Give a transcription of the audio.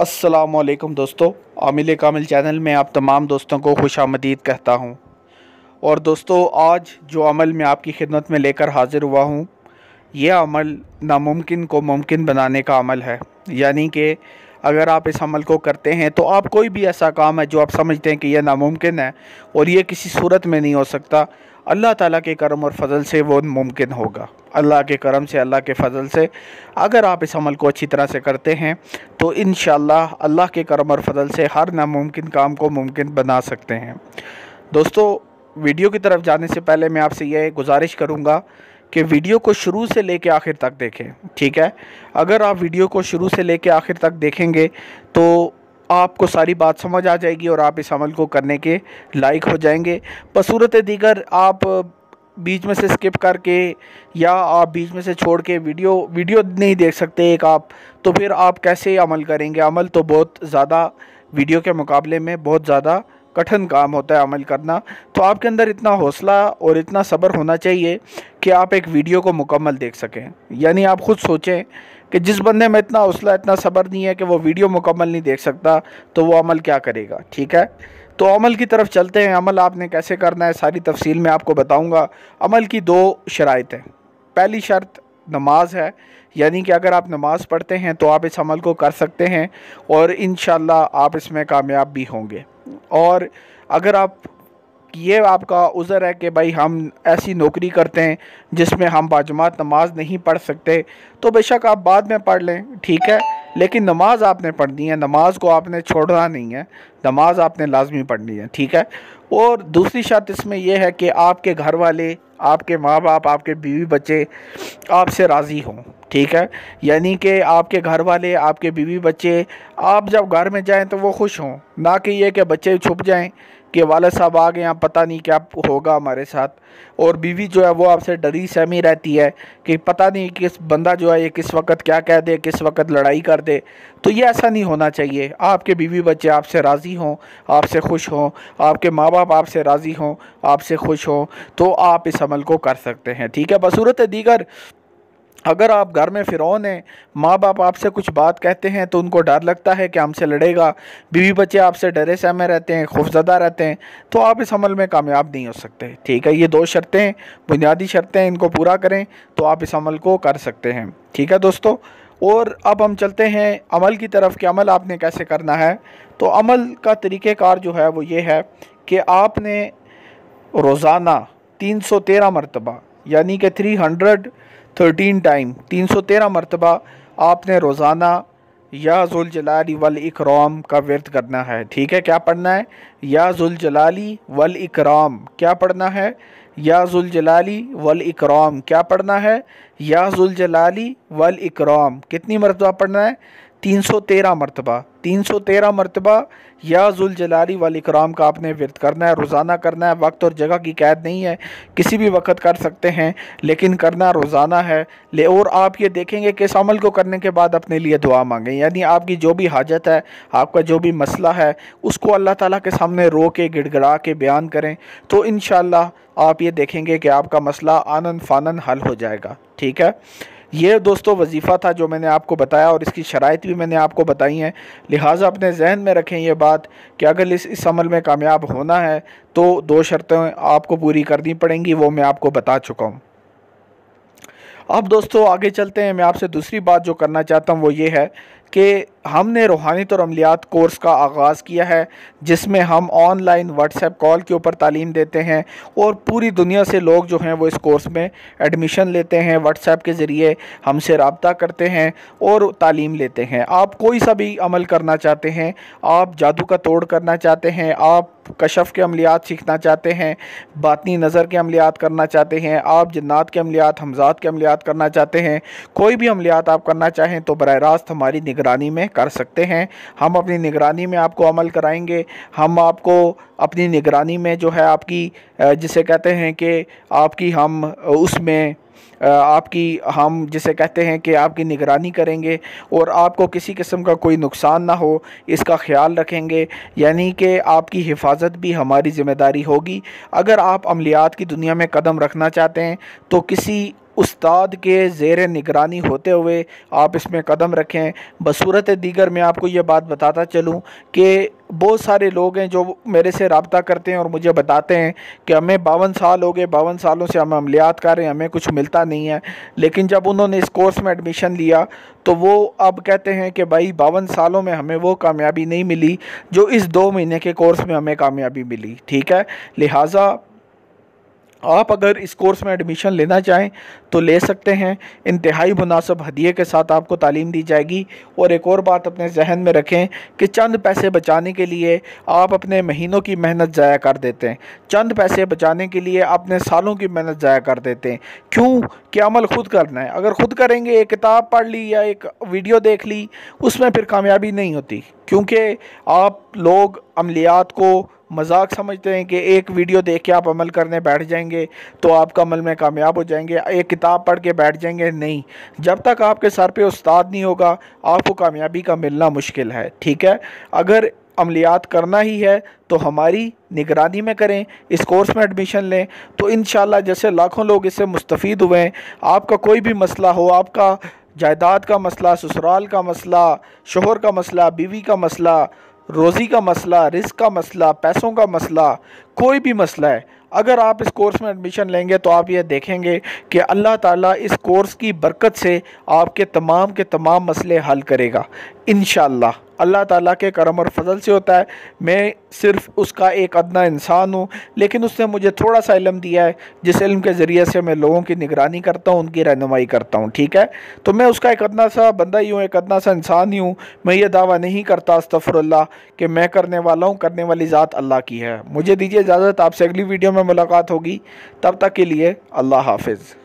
असलकम दोस्तों आमिल कामिल चैनल में आप तमाम दोस्तों को खुश आमदीद कहता हूँ और दोस्तों आज जो अमल मैं आपकी खिदमत में लेकर हाज़िर हुआ हूँ यह अमल नामुमकिन को मुमकिन बनाने का अमल है यानी कि अगर आप इस अमल को करते हैं तो आप कोई भी ऐसा काम है जो आप समझते हैं कि यह नामुमकिन है और यह किसी सूरत में नहीं हो सकता अल्लाह ताला के करम और फजल से वो मुमकिन होगा अल्लाह के करम से अल्लाह के फजल से अगर आप इस अमल को अच्छी तरह से करते हैं तो इन अल्लाह के करम और फजल से हर नामुमकिन काम को मुमकिन बना सकते हैं दोस्तों वीडियो की तरफ जाने से पहले मैं आपसे यह गुजारिश करूँगा कि वीडियो को शुरू से लेके आखिर तक देखें ठीक है अगर आप वीडियो को शुरू से लेके आखिर तक देखेंगे तो आपको सारी बात समझ आ जाएगी और आप इस अमल को करने के लायक हो जाएंगे बसूरत दीगर आप बीच में से स्किप करके या आप बीच में से छोड़ के वीडियो वीडियो नहीं देख सकते एक आप तो फिर आप कैसे अमल करेंगे अमल तो बहुत ज़्यादा वीडियो के मुकाबले में बहुत ज़्यादा कठिन काम होता है अमल करना तो आपके अंदर इतना हौसला और इतना सब्र होना चाहिए कि आप एक वीडियो को मुकम्मल देख सकें यानी आप खुद सोचें कि जिस बंदे में इतना हौसला इतना सब्र नहीं है कि वो वीडियो मुकम्मल नहीं देख सकता तो वो अमल क्या करेगा ठीक है तो अमल की तरफ चलते हैं अमल आपने कैसे करना है सारी तफसील में आपको बताऊँगा अमल की दो शरात हैं पहली शर्त नमाज है यानी कि अगर आप नमाज़ पढ़ते हैं तो आप इस अमल को कर सकते हैं और इन आप इसमें कामयाब भी होंगे और अगर आप ये आपका उज़र है कि भाई हम ऐसी नौकरी करते हैं जिसमें हम बाजमात नमाज नहीं पढ़ सकते तो बेशक आप बाद में पढ़ लें ठीक है लेकिन नमाज आपने पढ़नी है नमाज को आपने छोड़ना नहीं है नमाज आपने लाजमी पढ़नी है ठीक है और दूसरी शर्त इसमें यह है कि आपके घर वाले आपके माँ बाप आपके बीवी बच्चे आपसे राज़ी हों ठीक है यानी कि आपके घर वाले आपके बीवी बच्चे आप जब घर में जाएं तो वो खुश हों ना कि ये कि बच्चे छुप जाएं कि वाल साहब आ गए पता नहीं क्या होगा हमारे साथ और बीवी जो है वो आपसे डरी सहमी रहती है कि पता नहीं किस बंदा जो है ये किस वक्त क्या कह दे किस वक्त लड़ाई कर दे तो ये ऐसा नहीं होना चाहिए आपके बीवी बच्चे आपसे राज़ी हों आपसे खुश हों आपके माँ बाप आपसे राज़ी हों आपसे खुश हों तो आप इस अमल को कर सकते हैं ठीक है बसूरत दीगर अगर आप घर में फ़िरौन हैं माँ बाप आपसे कुछ बात कहते हैं तो उनको डर लगता है कि हमसे लड़ेगा बीवी बच्चे आपसे डरे सहमे रहते हैं खौफजदा रहते हैं तो आप इस अमल में कामयाब नहीं हो सकते ठीक है ये दो शर्तें बुनियादी शर्तें इनको पूरा करें तो आप इस अमल को कर सकते हैं ठीक है दोस्तों और अब हम चलते हैं अमल की तरफ कि अमल आपने कैसे करना है तो अमल का तरीक़ेकार जो है वो ये है कि आपने रोज़ाना तीन सौ तेरह मरतबा यानी कि थ्री हंड्रेड थर्टीन टाइम तीन सौ तेरह मरतबा आपने रोज़ाना या जलाली वल इकराम का वर्द करना है ठीक है क्या पढ़ना है या जलाली वल इकराम क्या पढ़ना है या जलाली वल इकराम क्या पढ़ना है या जलाली वल इकराम कितनी मरतबा पढ़ना है तीन सौ तेरह मरतबा तीन सौ तेरह मरतबा या जुलजलाली वाली कराम का आपने वर्द करना है रोज़ाना करना है वक्त और जगह की कैद नहीं है किसी भी वक्त कर सकते हैं लेकिन करना रोज़ाना है ले और आप ये देखेंगे कि इस अमल को करने के बाद अपने लिए दुआ मांगें यानी आपकी जो भी हाजत है आपका जो भी मसला है उसको अल्लाह ताला के सामने रो के गिड़गड़ा के बयान करें तो इन आप ये देखेंगे कि आपका मसला आनन फ़ानन हल हो जाएगा ठीक है ये दोस्तों वजीफ़ा था जो मैंने आपको बताया और इसकी शराइत भी मैंने आपको बताई हैं लिहाजा अपने जहन में रखें यह बात कि अगर इस इस अमल में कामयाब होना है तो दो शर्तें आपको पूरी करनी पड़ेंगी वो मैं आपको बता चुका हूँ अब दोस्तों आगे चलते हैं मैं आपसे दूसरी बात जो करना चाहता हूँ वो ये है कि हमने रूहानी और अमलियात कोर्स का आगाज़ किया है जिसमें हम ऑनलाइन व्हाट्सएप कॉल के ऊपर तालीम देते हैं और पूरी दुनिया से लोग जो हैं वो इस कोर्स में एडमिशन लेते हैं व्हाट्सएप के ज़रिए हमसे रबता करते हैं और तालीम लेते हैं आप कोई सा भी अमल करना चाहते हैं आप जादू का तोड़ करना चाहते हैं आप कशफ़ के अमलियात सीखना चाहते हैं बातनी नज़र के अमलियात करना चाहते हैं आप जन्नात के अमलियात हमजात के अमलियात करना चाहते हैं कोई भी अमलियात आप करना चाहें तो बर रास्त हमारी निगरानी में कर सकते हैं हम अपनी निगरानी में आपको अमल कराएंगे हम आपको अपनी निगरानी में जो है आपकी जिसे कहते हैं कि आपकी हम उसमें आपकी हम जिसे कहते हैं कि आपकी निगरानी करेंगे और आपको किसी किस्म का कोई नुकसान ना हो इसका ख्याल रखेंगे यानी कि आपकी हिफाजत भी हमारी ज़िम्मेदारी होगी अगर आप अमलियात की दुनिया में कदम रखना चाहते हैं तो किसी उस्ताद के जेर निगरानी होते हुए आप इसमें कदम रखें बसूरत दीगर मैं आपको ये बात बताता चलूँ कि बहुत सारे लोग हैं जो मेरे से रबता करते हैं और मुझे बताते हैं कि हमें बावन साल हो गए बावन सालों से हम अमलियात कर रहे हैं हमें कुछ मिलता नहीं है लेकिन जब उन्होंने इस कोर्स में एडमिशन लिया तो वो अब कहते हैं कि भाई बावन सालों में हमें वो कामयाबी नहीं मिली जो इस दो महीने के कोर्स में हमें कामयाबी मिली ठीक है लिहाजा आप अगर इस कोर्स में एडमिशन लेना चाहें तो ले सकते हैं इंतहाई मुनासब हदिए के साथ आपको तालीम दी जाएगी और एक और बात अपने जहन में रखें कि चंद पैसे बचाने के लिए आप अपने महीनों की मेहनत ज़ाया कर देते हैं चंद पैसे बचाने के लिए अपने सालों की मेहनत ज़ाया कर देते हैं क्यों क्या अमल खुद करना है अगर ख़ुद करेंगे एक किताब पढ़ ली या एक वीडियो देख ली उसमें फिर कामयाबी नहीं होती क्योंकि आप लोग अमलियात को मजाक समझते हैं कि एक वीडियो देख के आप अमल करने बैठ जाएंगे तो आपका अमल में कामयाब हो जाएंगे एक किताब पढ़ के बैठ जाएंगे नहीं जब तक आपके सर पे उस्ताद नहीं होगा आपको कामयाबी का मिलना मुश्किल है ठीक है अगर अमलियात करना ही है तो हमारी निगरानी में करें इस कोर्स में एडमिशन लें तो इन जैसे लाखों लोग इससे मुस्तफ़ हुए हैं आपका कोई भी मसला हो आपका जायदाद का मसला ससुराल का मसला शोहर का मसला बीवी का मसला रोज़ी का मसला रिस्क का मसला पैसों का मसला कोई भी मसला है अगर आप इस कोर्स में एडमिशन लेंगे तो आप ये देखेंगे कि अल्लाह ताला इस कोर्स की बरकत से आपके तमाम के तमाम मसले हल करेगा इन अल्लाह ताला के करम और फजल से होता है मैं सिर्फ उसका एक अदना इंसान हूँ लेकिन उसने मुझे थोड़ा सा इलम दिया है जिस इलम के ज़रिए से मैं लोगों की निगरानी करता हूँ उनकी रहनमाई करता हूँ ठीक है तो मैं उसका एक अदना सा बंदा ही हूँ एक अदना सा इंसान ही हूँ मैं ये दावा नहीं करता अस्तफ़रल्ला कि मैं करने वाला हूँ करने वाली ज़ात अल्लाह की है मुझे दीजिए इजाज़त आपसे अगली वीडियो में मुलाकात होगी तब तक के लिए अल्लाह हाफिज़